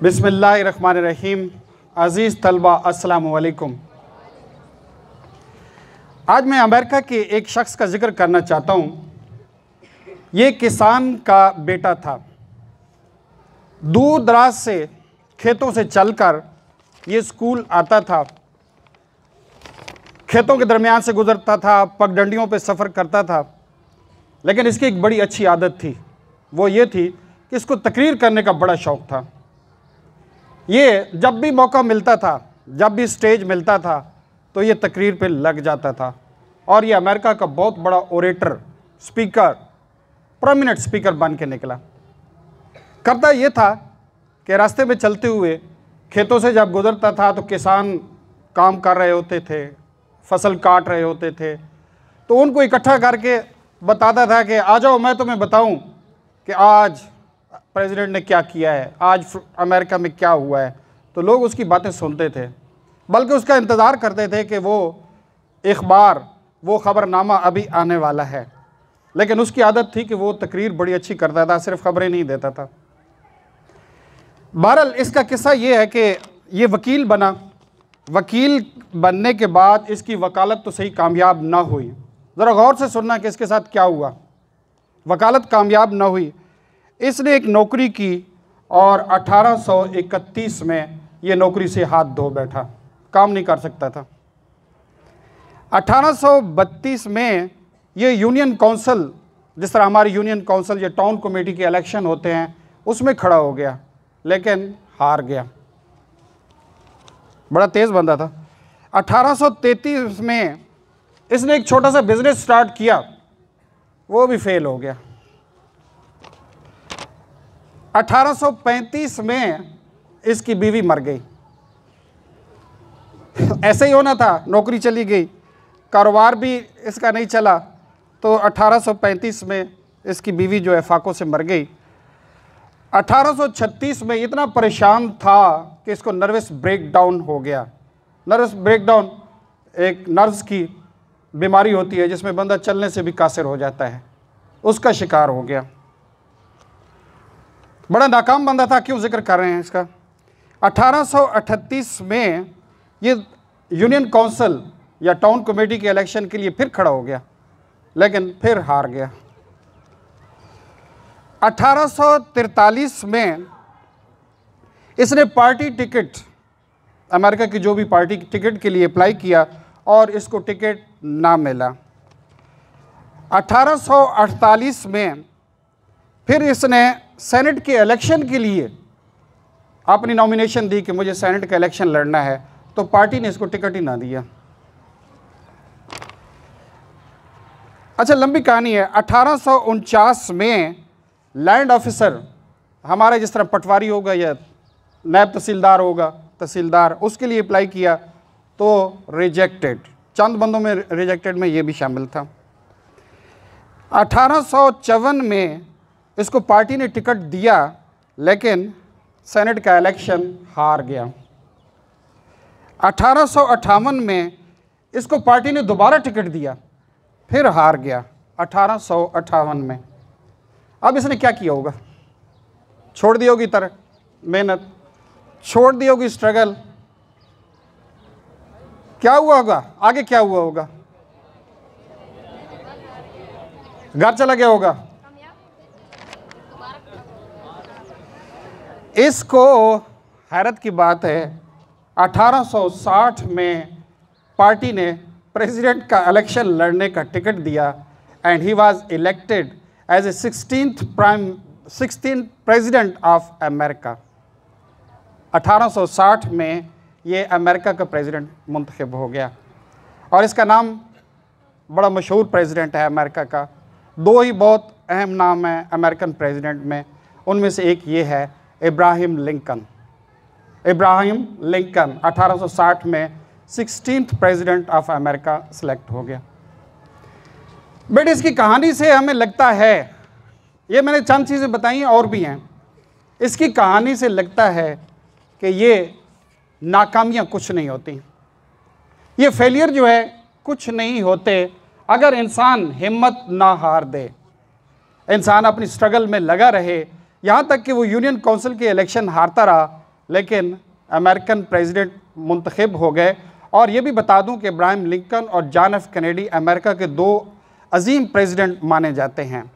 रहीम अज़ीज़ तलबा असलकुम आज मैं अमेरिका के एक शख्स का जिक्र करना चाहता हूँ ये किसान का बेटा था दूर दराज से खेतों से चलकर ये स्कूल आता था खेतों के दरमियान से गुज़रता था पगडंडियों पर सफ़र करता था लेकिन इसकी एक बड़ी अच्छी आदत थी वो ये थी कि इसको तकरीर करने का बड़ा शौक़ था ये जब भी मौका मिलता था जब भी स्टेज मिलता था तो ये तकरीर पे लग जाता था और ये अमेरिका का बहुत बड़ा ओरेटर स्पीकर प्रोमिनेंट स्पीकर बन के निकला करता ये था कि रास्ते में चलते हुए खेतों से जब गुजरता था तो किसान काम कर रहे होते थे फसल काट रहे होते थे तो उनको इकट्ठा करके बताता था कि आ जाओ मैं तुम्हें बताऊं कि आज प्रेसिडेंट ने क्या किया है आज अमेरिका में क्या हुआ है तो लोग उसकी बातें सुनते थे बल्कि उसका इंतज़ार करते थे कि वो अखबार वो ख़बरनामा अभी आने वाला है लेकिन उसकी आदत थी कि वो तकरीर बड़ी अच्छी करता था सिर्फ खबरें नहीं देता था बहरल इसका किस्सा ये है कि ये वकील बना वकील बनने के बाद इसकी वकालत तो सही कामयाब ना हुई ज़रा गौर से सुनना कि इसके साथ क्या हुआ वकालत कामयाब ना हुई इसने एक नौकरी की और 1831 में ये नौकरी से हाथ धो बैठा काम नहीं कर सकता था 1832 में ये यूनियन काउंसिल जिस तरह हमारी यूनियन काउंसिल या टाउन कमेटी के इलेक्शन होते हैं उसमें खड़ा हो गया लेकिन हार गया बड़ा तेज़ बंदा था 1833 में इसने एक छोटा सा बिज़नेस स्टार्ट किया वो भी फेल हो गया 1835 में इसकी बीवी मर गई ऐसे ही होना था नौकरी चली गई कारोबार भी इसका नहीं चला तो 1835 में इसकी बीवी जो है फाको से मर गई 1836 में इतना परेशान था कि इसको नर्वस ब्रेकडाउन हो गया नर्वस ब्रेकडाउन एक नर्व्स की बीमारी होती है जिसमें बंदा चलने से भी कासिर हो जाता है उसका शिकार हो गया बड़ा नाकाम बंदा था क्यों जिक्र कर रहे हैं इसका 1838 में ये यूनियन काउंसिल या टाउन कमेटी के इलेक्शन के लिए फिर खड़ा हो गया लेकिन फिर हार गया 1843 में इसने पार्टी टिकट अमेरिका की जो भी पार्टी की टिकट के लिए अप्लाई किया और इसको टिकट ना मिला 1848 में फिर इसने सेनेट के इलेक्शन के लिए आपने नॉमिनेशन दी कि मुझे सेनेट का इलेक्शन लड़ना है तो पार्टी ने इसको टिकट ही ना दिया अच्छा लंबी कहानी है अठारह में लैंड ऑफिसर हमारा जिस तरह पटवारी होगा या नायब तहसीलदार होगा तहसीलदार उसके लिए अप्लाई किया तो रिजेक्टेड चंद बंदों में रिजेक्टेड में ये भी शामिल था अठारह में इसको पार्टी ने टिकट दिया लेकिन सेनेट का इलेक्शन हार गया अठारह में इसको पार्टी ने दोबारा टिकट दिया फिर हार गया अठारह में अब इसने क्या किया होगा छोड़ दी होगी तरह मेहनत छोड़ दी होगी स्ट्रगल क्या हुआ होगा आगे क्या हुआ होगा घर चला गया होगा इसको हैरत की बात है 1860 में पार्टी ने प्रेसिडेंट का इलेक्शन लड़ने का टिकट दिया and he was elected as a sixteen prime sixteen president of America 1860 में ये अमेरिका का प्रेसिडेंट मुंतखब हो गया और इसका नाम बड़ा मशहूर प्रेसिडेंट है अमेरिका का दो ही बहुत अहम नाम है अमेरिकन प्रेसिडेंट में उनमें से एक ये है इब्राहिम लिंकन इब्राहिम लिंकन 1860 में sixteen president of America select हो गया बट इसकी कहानी से हमें लगता है ये मैंने चंद चीज़ें बताई और भी हैं इसकी कहानी से लगता है कि ये नाकामियां कुछ नहीं होती ये फेलियर जो है कुछ नहीं होते अगर इंसान हिम्मत ना हार दे इंसान अपनी स्ट्रगल में लगा रहे यहाँ तक कि वो यूनियन काउंसिल के इलेक्शन हारता रहा लेकिन अमेरिकन प्रेसिडेंट मुंतखब हो गए और ये भी बता दूं कि इब्राहिम लिंकन और जॉन एफ कनेडी अमेरिका के दो अजीम प्रेसिडेंट माने जाते हैं